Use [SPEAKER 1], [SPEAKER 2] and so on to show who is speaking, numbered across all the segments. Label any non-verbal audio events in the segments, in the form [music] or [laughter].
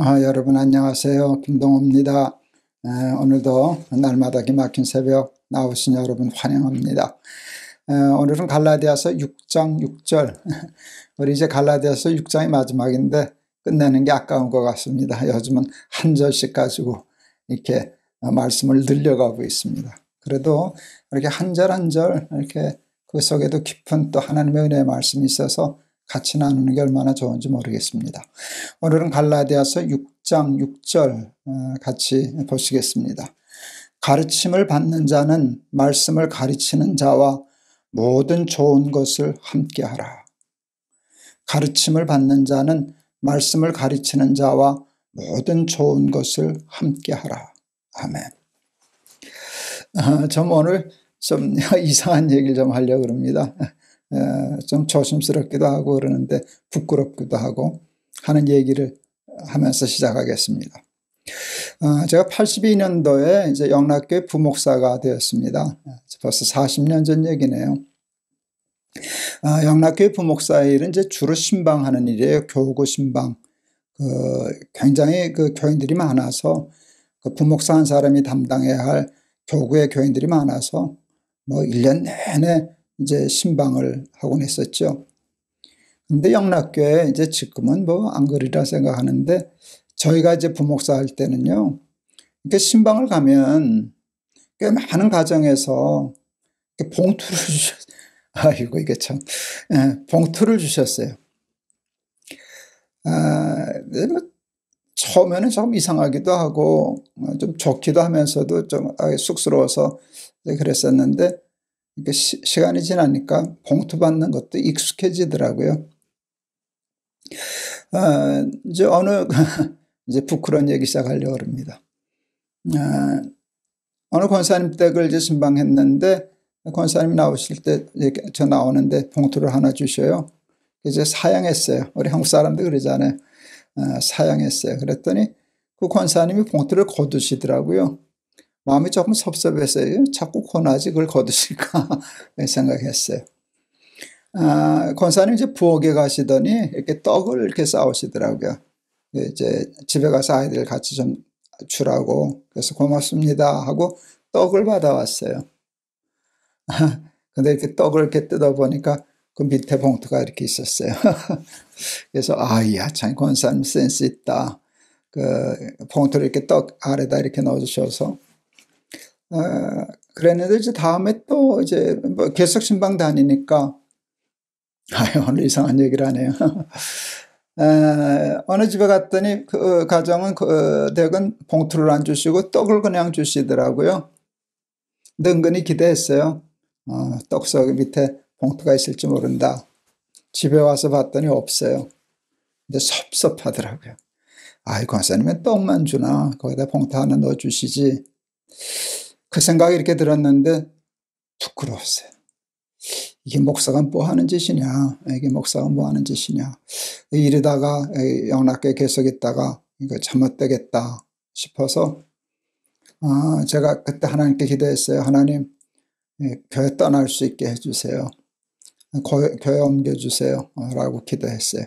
[SPEAKER 1] 아, 여러분 안녕하세요. 김동호입니다. 에, 오늘도 날마다 기막힌 새벽 나오신 여러분 환영합니다. 에, 오늘은 갈라디아서 6장 6절 [laughs] 우리 이제 갈라디아서 6장이 마지막인데 끝내는 게 아까운 것 같습니다. 요즘은 한 절씩 가지고 이렇게 말씀을 늘려가고 있습니다. 그래도 이렇게 한 절 한 절 이렇게 그 속에도 깊은 또 하나님의 은혜의 말씀이 있어서 같이 나누는 게 얼마나 좋은지 모르겠습니다. 오늘은 갈라디아서 6장 6절 어, 같이 보시겠습니다. 가르침을 받는 자는 말씀을 가르치는 자와 모든 좋은 것을 함께하라. 가르침을 받는 자는 말씀을 가르치는 자와 모든 좋은 것을 함께하라. 아멘. 아, 좀 오늘 좀 [laughs] 이상한 얘기를 좀 하려고 합니다. 예, 좀 조심스럽기도 하고 그러는데 부끄럽기도 하고 하는 얘기를 하면서 시작하겠습니다. 어, 제가 82년도에 이제 영락교 부목사가 되었습니다. 예, 벌써 40년 전 얘기네요. 아, 영락교부목사 일은 이제 주로 신방하는 일이에요. 교구 신방. 그 굉장히 그 교인들이 많아서 그 부목사 한 사람이 담당해야 할 교구의 교인들이 많아서 뭐 1년 내내 이제 신방을 하곤 했었죠. 근데 영락교회 이제 지금은 뭐 안 그리라 생각하는데 저희가 이제 부목사 할 때는요. 이렇게 신방을 가면 꽤 많은 가정에서 봉투를 [laughs] 주셨, 아이고, 이게 참, 예, 봉투를 주셨어요. 아, 네, 뭐 처음에는 좀 이상하기도 하고, 좀 좋기도 하면서도 좀 아, 쑥스러워서 그랬었는데, 그러니까 시, 간이 지나니까 봉투받는 것도 익숙해지더라고요. 아, 이제 어느 [laughs] 이제 부끄러운 얘기 시작하려고 합니다. 아, 어느 권사님 댁을 이제 신방했는데 권사님 나오실 때 저 나오는데 봉투를 하나 주셔요. 이제 사양했어요. 우리 한국 사람들 그러잖아요. 아, 사양했어요. 그랬더니 그 권사님이 봉투를 거두시더라고요. 마음이 조금 섭섭했어요. 자꾸 권하지 그걸 거두실까 [laughs] 생각했어요. 아, 권사님 이제 부엌에 가시더니 이렇게 떡을 이렇게 싸오시더라고요. 이제 집에 가서 아이들 같이 좀 주라고 그래서 고맙습니다 하고 떡을 받아왔어요. [laughs] 근데 이렇게 떡을 이렇게 뜯어보니까 그 밑에 봉투가 이렇게 있었어요. [laughs] 그래서 아이야 참 권사님 센스 있다. 그 봉투를 이렇게 떡 아래다 이렇게 넣어주셔서 어, 그랬는데 이제 다음에 또 이제 뭐 계속 신방 다니니까 [laughs] 아 오늘 이상한 얘기를 하네요. 에, [laughs] 어, 어느 집에 갔더니 그 가정은 그 댁은 봉투를 안 주시고 떡을 그냥 주시더라고요. 능근히 기대했어요. 어, 떡석 밑에 봉투가 있을지 모른다. 집에 와서 봤더니 없어요. 근데 섭섭하더라고요. 아이 권사님은 떡만 주나 거기다 봉투 하나 넣어주시지. 그 생각이 이렇게 들었는데 부끄러웠어요. 이게 목사가 뭐 하는 짓이냐. 이게 목사가 뭐 하는 짓이냐. 이러다가 영락교에 계속 있다가 이거 잘못되겠다 싶어서 아, 제가 그때 하나님께 기도했어요. 하나님, 교회 떠날 수 있게 해주세요. 교회, 교회 옮겨주세요. 라고 기도했어요.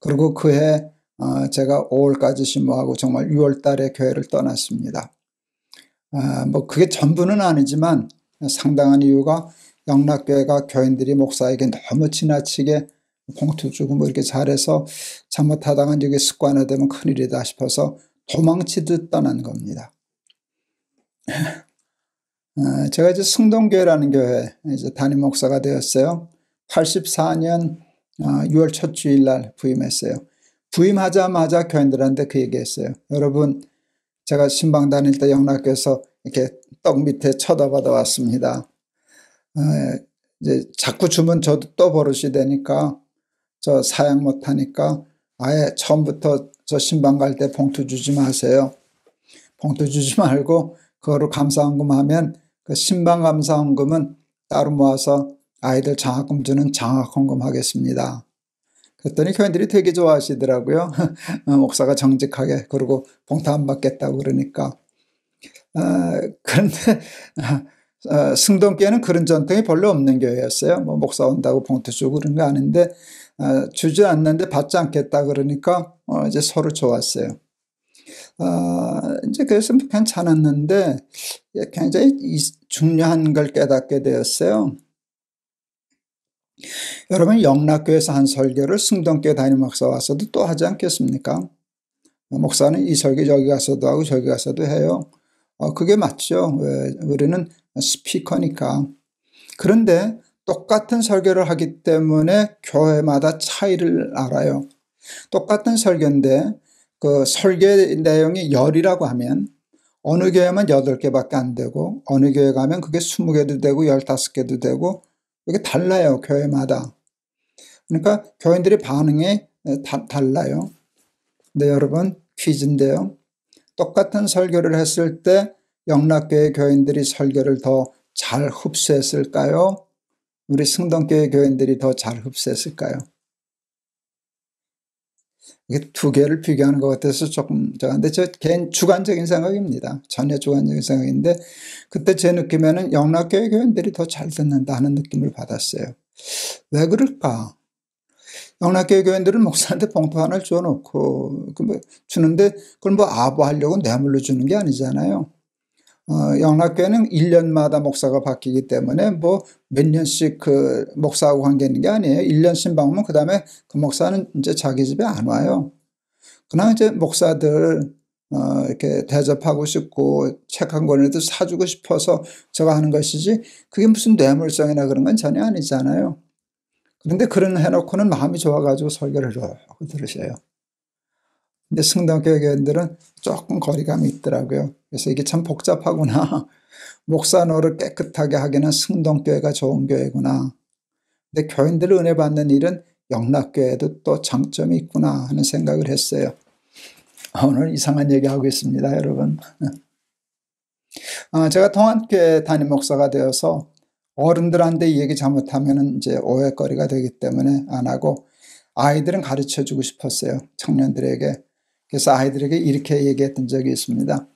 [SPEAKER 1] 그리고 그해 아, 제가 5월까지 신모하고 정말 6월 달에 교회를 떠났습니다. 아, 뭐 그게 전부는 아니지만 상당한 이유가 영락교회가 교인들이 목사에게 너무 지나치게 봉투 주고 뭐 이렇게 잘해서 잘못하다간 여기 습관화되면 큰일이다 싶어서 도망치듯 떠난 겁니다. 아, 제가 이제 승동교회라는 교회 이제 담임 목사가 되었어요. 84년 6월 아, 첫 주일날 부임했어요. 부임하자마자 교인들한테 그 얘기했어요. 여러분 제가 신방 다닐 때 영락교에서 이렇게 떡 밑에 쳐다받아 왔습니다. 어, 이제 자꾸 주면 저도 또 버릇이 되니까 저 사양 못하니까 아예 처음부터 저 신방 갈 때 봉투 주지 마세요. 봉투 주지 말고 그거를감사원금 하면 그 신방 감사원금은 따로 모아서 아이들 장학금 주는 장학헌금 하겠습니다. 그랬더니 교인들이 되게 좋아하시더라고요. [laughs] 어, 목사가 정직하게 그러고 봉타 안 받겠다고 그러니까. 아, 그런데 아, 아, 승동교회는 그런 전통이 별로 없는 교회였어요. 뭐 목사 온다고 봉투 주고 그런 거 아닌데 아, 주지 않는데 받지 않겠다 그러니까 어, 이제 서로 좋았어요. 아, 이제 그래서 괜찮았는데 예, 굉장히 중요한 걸 깨닫게 되었어요. 여러분 영락교에서 한 설교를 승동교회 담임 목사 와서도 또 하지 않겠습니까? 목사는 이 설교 저기 가서도 하고 저기 가서도 해요. 어, 그게 맞죠. 왜? 우리는 스피커니까. 그런데 똑같은 설교를 하기 때문에 교회마다 차이를 알아요. 똑같은 설교인데 그 설교 내용이 열이라고 하면 어느 교회만 8개밖에 안 되고 어느 교회 가면 그게 20개도 되고 15개도 되고 이게 달라요 교회마다 그러니까 교인들의 반응이 다, 달라요 근데 여러분 퀴즈인데요 똑같은 설교를 했을 때 영락교회 교인들이 설교를 더 잘 흡수했을까요 우리 승동교회 교인들이 더 잘 흡수했을까요 이게 두 개를 비교하는 것 같아서 조금 저한테 저 개인 주관적인 생각입니다. 전혀 주관적인 생각인데 그때 제 느낌에는 영락교회 교인들이 더 잘 듣는다 하는 느낌을 받았어요. 왜 그럴까? 영락교회 교인들은 목사한테 봉투 하나를 줘놓고 그 뭐 주는데 그걸 뭐 아부하려고 뇌물로 주는 게 아니잖아요. 어, 영락교회는 1년마다 목사가 바뀌기 때문에 뭐 몇 년씩 그 목사하고 관계 있는 게 아니에요. 1년 신방문그 다음에 그 목사는 이제 자기 집에 안 와요. 그러나 이제 목사들 어, 이렇게 대접하고 싶고 책 한 권이라도 사주고 싶어서 제가 하는 것이지 그게 무슨 뇌물성이나 그런 건 전혀 아니잖아요. 그런데 그런 해놓고는 마음이 좋아가지고 설교를 들어요. 들으세요. 근데 승단교회교인들은 조금 거리감이 있더라고요. 그래서 이게 참 복잡하구나. [laughs] 목사 노릇 깨끗하게 하기는 승동교회가 좋은 교회구나. 근데 교인들 은혜 받는 일은 영락교회도 또 장점이 있구나 하는 생각을 했어요. [laughs] 오늘 이상한 얘기하고 있습니다 여러분. [laughs] 아, 제가 통한교회 담임 목사가 되어서 어른들한테 얘기 잘못하면 이제 오해거리가 되기 때문에 안 하고 아이들은 가르쳐주고 싶었어요 청년들에게 그래서 아이들에게 이렇게 얘기했던 적이 있습니다.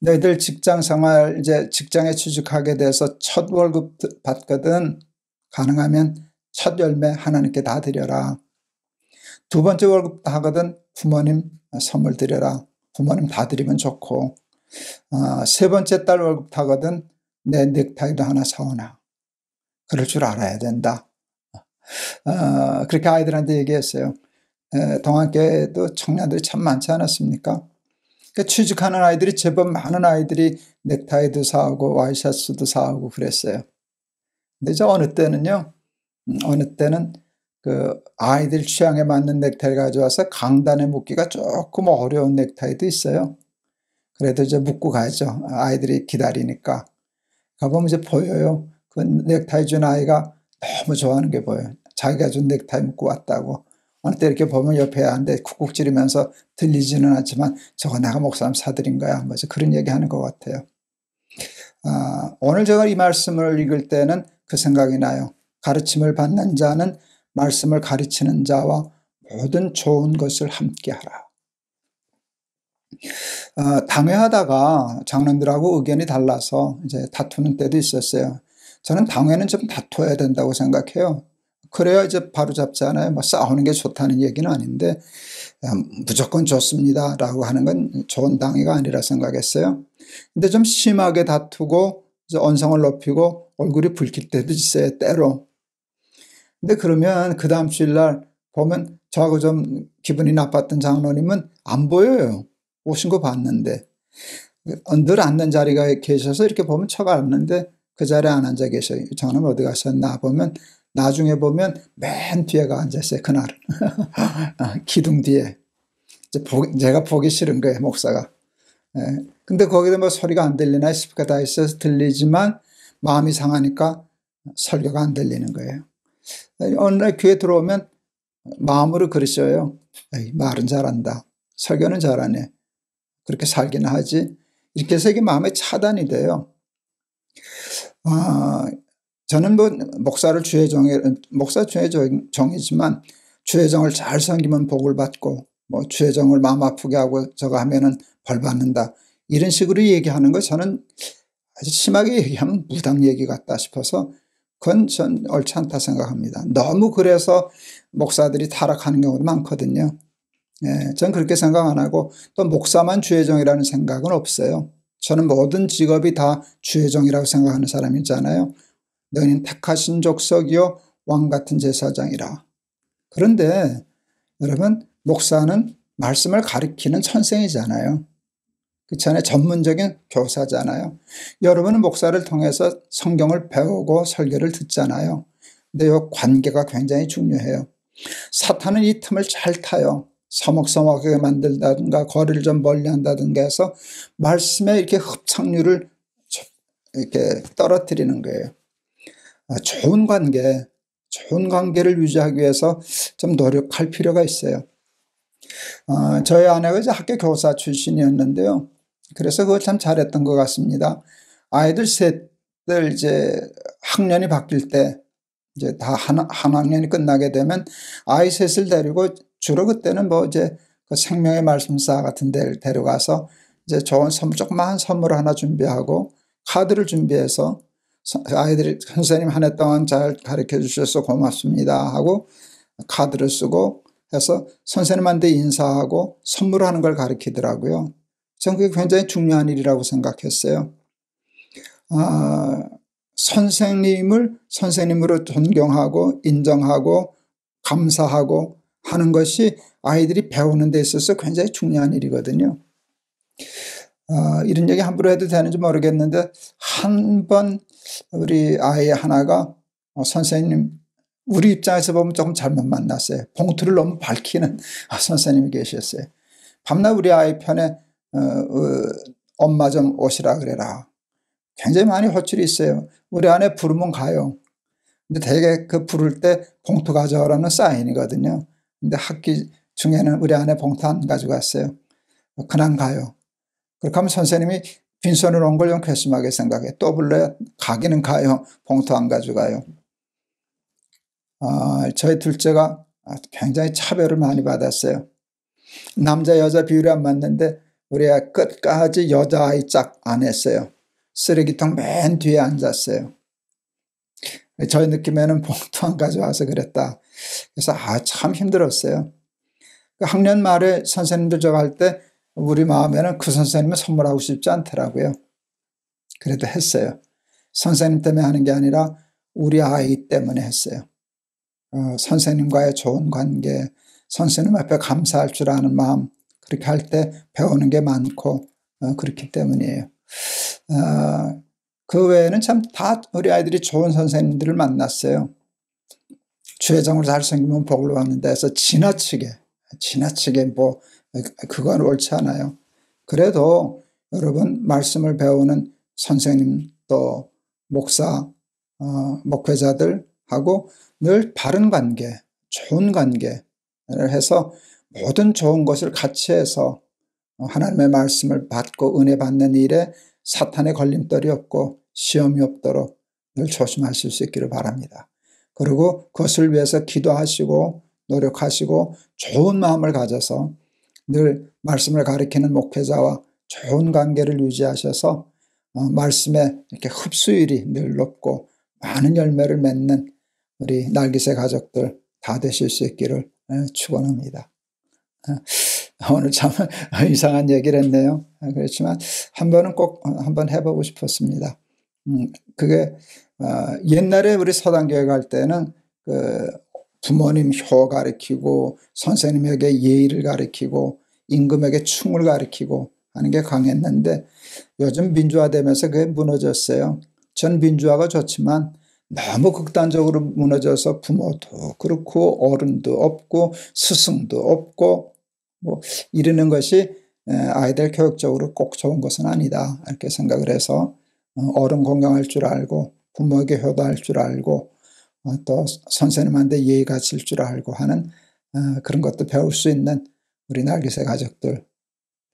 [SPEAKER 1] 너희들 직장 생활 이제 직장에 취직하게 돼서 첫 월급 받거든 가능하면 첫 열매 하나님께 다 드려라. 두 번째 월급 하거든 부모님 선물 드려라. 부모님 다 드리면 좋고 어, 세 번째 달 월급 타거든 내 넥타이도 하나 사오나 그럴 줄 알아야 된다. 어, 그렇게 아이들한테 얘기했어요. 동학교에도 청년들이 참 많지 않았습니까? 그러니까 취직하는 아이들이 제법 많은 아이들이 넥타이도 사오고 와이셔츠도 사오고 그랬어요. 근데 이제 어느 때는요, 음, 어느 때는 그 아이들 취향에 맞는 넥타이 가져와서 강단에 묶기가 조금 어려운 넥타이도 있어요. 그래도 이제 묶고 가죠. 아이들이 기다리니까. 가보면 이제 보여요. 그 넥타이 준 아이가 너무 좋아하는 게 보여요. 자기가 준 넥타이 묶고 왔다고. 어느 때 이렇게 보면 옆에 앉한대 쿡쿡 찌르면서 들리지는 않지만 저거 내가 목사님 사드린 거야. 뭐 그런 얘기 하는 것 같아요. 아, 오늘 제가 이 말씀을 읽을 때는 그 생각이 나요. 가르침을 받는 자는 말씀을 가르치는 자와 모든 좋은 것을 함께 하라. 어, 아, 당회하다가 장로님들하고 의견이 달라서 이제 다투는 때도 있었어요. 저는 당회는 좀 다투어야 된다고 생각해요. 그래야 이제 바로 잡잖아요. 뭐 싸우는 게 좋다는 얘기는 아닌데 음, 무조건 좋습니다라고 하는 건 좋은 당위가 아니라 생각했어요. 근데 좀 심하게 다투고 언성을 높이고 얼굴이 붉힐 때도 있어요. 때로. 근데 그러면 그 다음 주일날 보면 저하고 좀 기분이 나빴던 장로님은 안 보여요. 오신 거 봤는데. 늘 앉는 자리가 계셔서 이렇게 보면 쳐가 앉는데 그 자리에 안 앉아 계셔요. 장로님 어디 가셨나 보면 나중에 보면 맨 뒤에가 앉아있어요, 그날. [laughs] 아, 기둥 뒤에. 이제 보기, 제가 보기 싫은 거예요, 목사가. 예. 근데 거기도 뭐 소리가 안 들리나 스피커 다 있어서 들리지만 마음이 상하니까 설교가 안 들리는 거예요. 예, 어느 날 귀에 들어오면 마음으로 그러셔요. 말은 잘한다. 설교는 잘하네. 그렇게 살기나 하지. 이렇게 해서 이게 마음에 차단이 돼요. 아, 저는 뭐 목사를 주의종에 목사 주의종이지만 주의종을 잘 섬기면 복을 받고 뭐 주의종을 마음 아프게 하고 저거 하면은 벌 받는다 이런 식으로 얘기하는 거 저는 아주 심하게 얘기하면 무당 얘기 같다 싶어서 그건 전 옳지 않다 생각합니다. 너무 그래서 목사들이 타락하는 경우도 많거든요. 예, 전 그렇게 생각 안 하고 또 목사만 주의종이라는 생각은 없어요. 저는 모든 직업이 다 주의종이라고 생각하는 사람이잖아요. 너희는 택하신 족속이요 왕 같은 제사장이라. 그런데 여러분 목사는 말씀을 가리키는 천생이잖아요 그렇잖아요. 전문적인 교사잖아요. 여러분은 목사를 통해서 성경을 배우고 설교를 듣잖아요. 근데 요 관계가 굉장히 중요해요. 사탄은 이 틈을 잘 타요. 서먹서먹하게 만들다든가 거리를 좀 멀리 한다든가 해서 말씀에 이렇게 흡착률을 이렇게 떨어뜨리는 거예요. 아, 좋은 관계, 좋은 관계를 유지하기 위해서 좀 노력할 필요가 있어요. 어, 저희 아내가 이제 학교 교사 출신이었는데요. 그래서 그걸 참 잘했던 것 같습니다. 아이들 셋들 이제 학년이 바뀔 때 이제 다 한, 한 학년이 끝나게 되면 아이 셋을 데리고 주로 그때는 뭐 이제 그 생명의 말씀사 같은 데를 데려가서 이제 좋은 선물, 조그마한 선물 하나 준비하고 카드를 준비해서 아이들이 선생님 한 해 동안 잘 가르쳐 주셔서 고맙습니다 하고 카드를 쓰고 해서 선생님한테 인사하고 선물하는 걸 가르치더라고요. 전 그게 굉장히 중요한 일이라고 생각했어요. 아, 선생님을 선생님으로 존경하고 인정하고 감사하고 하는 것이 아이들이 배우는 데 있어서 굉장히 중요한 일이거든요. 어, 이런 얘기 함부로 해도 되는지 모르겠는데 한 번 우리 아이 하나가 어, 선생님 우리 입장에서 보면 조금 잘못 만났어요. 봉투를 너무 밝히는 아, 선생님이 계셨어요. 밤낮 우리 아이 편에 어, 엄마 좀 오시라 그래라. 굉장히 많이 호출이 있어요. 우리 안에 부르면 가요. 근데 되게 그 부를 때 봉투 가져오라는 사인이거든요. 근데 학기 중에는 우리 안에 봉투 안 가져갔어요. 그냥 가요. 그렇게 하면 선생님이 빈손으로 온 걸 좀 괘씸하게 생각해. 또 불러요. 가기는 가요. 봉투 안 가져가요. 아, 저희 둘째가 굉장히 차별을 많이 받았어요. 남자 여자 비율이 안 맞는데 우리가 끝까지 여자아이 짝 안 했어요. 쓰레기통 맨 뒤에 앉았어요. 저희 느낌에는 봉투 안 가져와서 그랬다. 그래서 아참 힘들었어요. 그 학년 말에 선생님들 저거 때 우리 마음에는 그 선생님을 선물하고 싶지 않더라고요. 그래도 했어요. 선생님 때문에 하는 게 아니라 우리 아이 때문에 했어요. 어, 선생님과의 좋은 관계, 선생님 앞에 감사할 줄 아는 마음, 그렇게 할 때 배우는 게 많고, 어, 그렇기 때문이에요. 어, 그 외에는 참 다 우리 아이들이 좋은 선생님들을 만났어요. 주회장으로 잘생기면 복을 받는다 해서 지나치게, 지나치게 뭐 그건 옳지 않아요. 그래도 여러분 말씀을 배우는 선생님 또 목사 어, 목회자들하고 늘 바른 관계 좋은 관계를 해서 모든 좋은 것을 같이 해서 하나님의 말씀을 받고 은혜 받는 일에 사탄의 걸림돌이 없고 시험이 없도록 늘 조심하실 수 있기를 바랍니다. 그리고 그것을 위해서 기도하시고 노력하시고 좋은 마음을 가져서 늘 말씀을 가리키는 목회자와 좋은 관계를 유지하셔서 어, 말씀에 이렇게 흡수율이 늘 높고 많은 열매를 맺는 우리 날기새 가족들 다 되실 수 있기를 예, 축원합니다. 어, 오늘 참 [laughs] 이상한 얘기를 했네요. 어, 그렇지만 한 번은 꼭 어, 한번 해보고 싶었습니다. 음, 그게 어, 옛날에 우리 서당교회 갈 때는 그 부모님 효 가르치고 선생님에게 예의를 가르치고 임금에게 충을 가르치고 하는 게 강했는데 요즘 민주화되면서 그게 무너졌어요. 전 민주화가 좋지만 너무 극단적으로 무너져서 부모도 그렇고 어른도 없고 스승도 없고 뭐 이러는 것이 아이들 교육적으로 꼭 좋은 것은 아니다 이렇게 생각을 해서 어, 어른 공경할 줄 알고 부모에게 효도할 줄 알고 어, 또 선생님한테 예의가 질 줄 알고 하는 어, 그런 것도 배울 수 있는 우리 날개새 가족들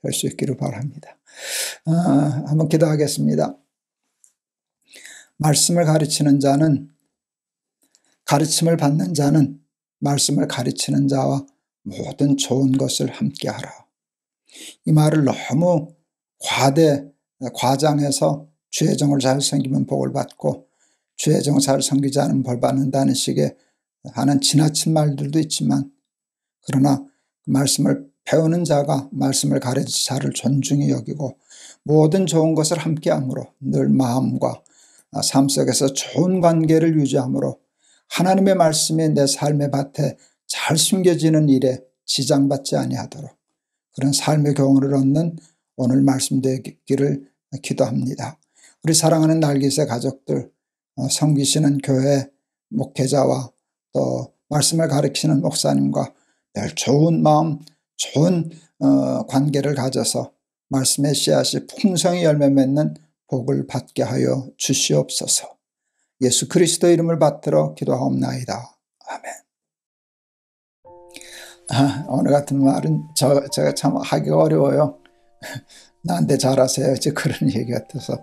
[SPEAKER 1] 될 수 있기를 바랍니다. 어, 한번 기도하겠습니다. 말씀을 가르치는 자는 가르침을 받는 자는 말씀을 가르치는 자와 모든 좋은 것을 함께 하라. 이 말을 너무 과대, 과장해서 죄정을 잘 생기면 복을 받고 주의 정사를 섬기지 않은 벌받는다는 식의 하는 지나친 말들도 있지만 그러나 그 말씀을 배우는 자가 말씀을 가르치 자를 존중히 여기고 모든 좋은 것을 함께함으로 늘 마음과 삶 속에서 좋은 관계를 유지함으로 하나님의 말씀이 내 삶의 밭에 잘 숨겨지는 일에 지장받지 아니하도록 그런 삶의 경우를 얻는 오늘 말씀 되기를 기도합니다. 우리 사랑하는 날기새 가족들 어, 섬기시는 교회 목회자와 또 말씀을 가르치는 목사님과 늘 좋은 마음 좋은 어, 관계를 가져서 말씀의 씨앗이 풍성히 열매 맺는 복을 받게 하여 주시옵소서 예수 그리스도 이름을 받들어 기도하옵나이다. 아멘 아, 오늘 같은 말은 저, 제가 참 하기가 어려워요. [laughs] 나한테 잘하세요. 그런 얘기 같아서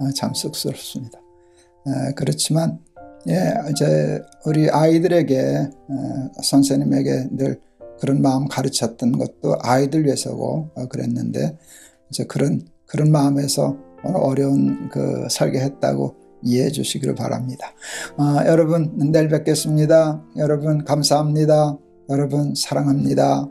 [SPEAKER 1] 어, 참 쑥스럽습니다. 그렇지만 예, 이제 우리 아이들에게 선생님에게 늘 그런 마음 가르쳤던 것도 아이들 위해서고 어, 그랬는데 이제 그런 그런 마음에서 오늘 어려운 그 설계했다고 이해해 주시기를 바랍니다. 아, 여러분 내일 뵙겠습니다. 여러분 감사합니다. 여러분 사랑합니다.